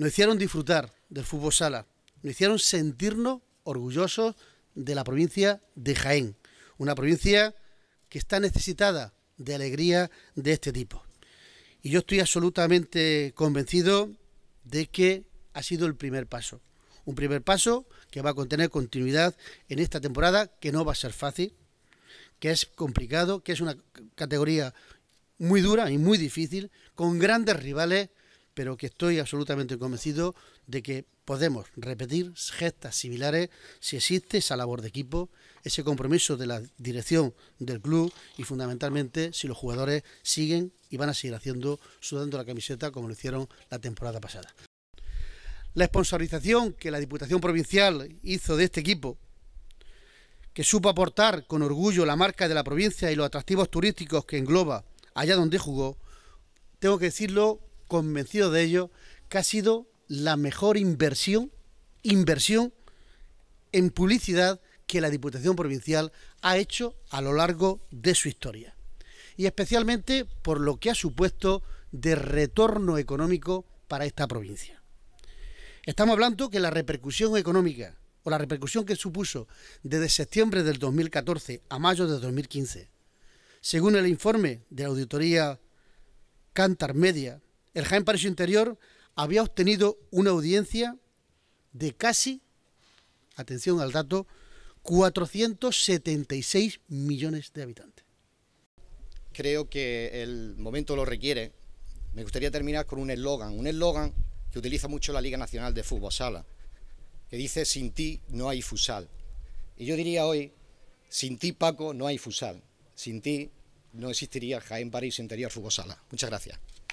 Nos hicieron disfrutar del fútbol sala, nos hicieron sentirnos orgullosos de la provincia de Jaén, una provincia que está necesitada de alegría de este tipo. Y yo estoy absolutamente convencido de que ha sido el primer paso. Un primer paso que va a contener continuidad en esta temporada, que no va a ser fácil, que es complicado, que es una categoría muy dura y muy difícil, con grandes rivales pero que estoy absolutamente convencido de que podemos repetir gestas similares si existe esa labor de equipo, ese compromiso de la dirección del club y fundamentalmente si los jugadores siguen y van a seguir haciendo sudando la camiseta como lo hicieron la temporada pasada. La sponsorización que la Diputación Provincial hizo de este equipo que supo aportar con orgullo la marca de la provincia y los atractivos turísticos que engloba allá donde jugó, tengo que decirlo convencido de ello, que ha sido la mejor inversión, inversión en publicidad que la Diputación Provincial ha hecho a lo largo de su historia. Y especialmente por lo que ha supuesto de retorno económico para esta provincia. Estamos hablando que la repercusión económica o la repercusión que supuso desde septiembre del 2014 a mayo de 2015, según el informe de la auditoría Cantar Media, el Jaén París Interior había obtenido una audiencia de casi, atención al dato, 476 millones de habitantes. Creo que el momento lo requiere. Me gustaría terminar con un eslogan, un eslogan que utiliza mucho la Liga Nacional de Fútbol Sala, que dice, sin ti no hay fusal. Y yo diría hoy, sin ti Paco no hay fusal, sin ti no existiría Jaén París Interior Fútbol Sala. Muchas gracias.